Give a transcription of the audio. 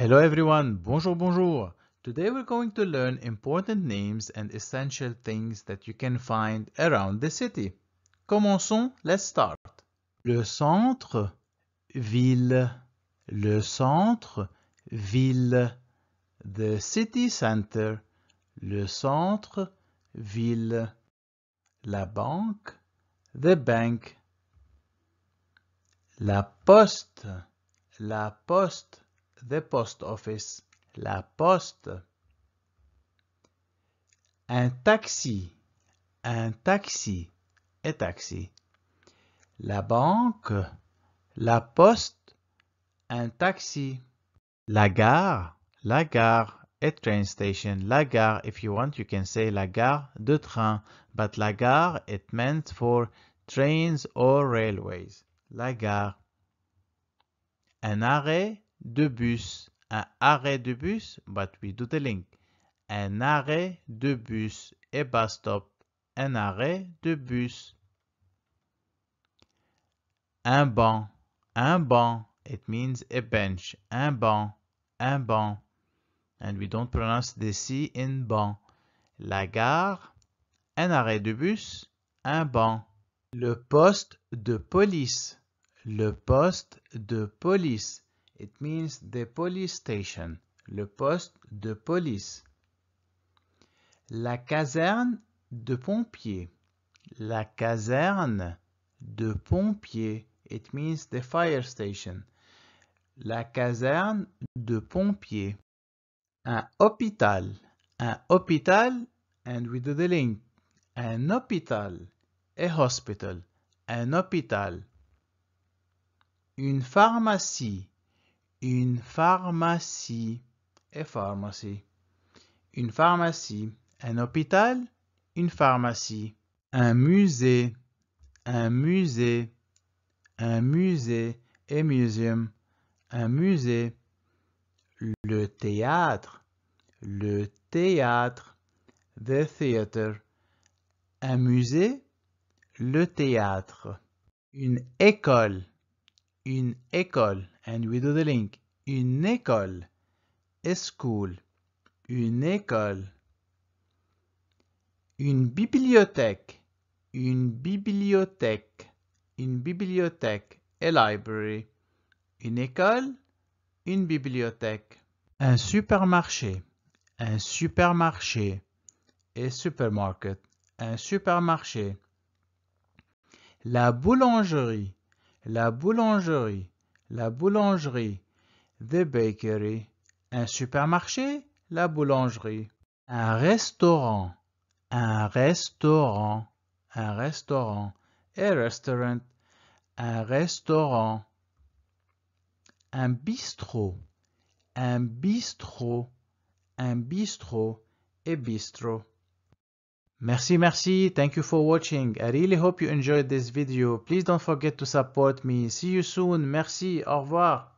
Hello everyone, bonjour bonjour. Today we're going to learn important names and essential things that you can find around the city. Commençons, let's start. Le centre, ville. Le centre, ville. The city center. Le centre, ville. La banque, the bank. La poste, la poste the post office, la poste. Un taxi, un taxi, et taxi. La banque, la poste, un taxi. La gare, la gare, et train station. La gare, if you want, you can say la gare de train. But la gare, it meant for trains or railways. La gare. Un arrêt, de bus, un arrêt de bus, but we do the link. Un arrêt de bus, et bus stop, un arrêt de bus. Un banc, un banc, it means a bench, un banc, un banc. And we don't pronounce the C in banc. La gare, un arrêt de bus, un banc. Le poste de police, le poste de police. It means the police station, le poste de police. La caserne de pompiers. La caserne de pompiers. It means the fire station. La caserne de pompiers. Un hôpital. Un hôpital, and we do the link. Un hôpital. A hospital. Un hôpital. Une pharmacie. Une pharmacie. Et pharmacie. Une pharmacie. Un hôpital. Une pharmacie. Un musée. Un musée. Un musée. Et museum. Un musée. Le théâtre. Le théâtre. The theater. Un musée. Le théâtre. Une école. Une école And we do the link. Une école. A school. Une école. Une bibliothèque. Une bibliothèque. Une bibliothèque. A library. Une école. Une bibliothèque. Un supermarché. Un supermarché. A supermarket. Un supermarché. La boulangerie. La boulangerie la boulangerie, the bakery, un supermarché, la boulangerie, un restaurant, un restaurant, un restaurant, a restaurant, un restaurant, un bistrot, un bistrot, un bistrot et bistrot. Merci, merci. Thank you for watching. I really hope you enjoyed this video. Please don't forget to support me. See you soon. Merci. Au revoir.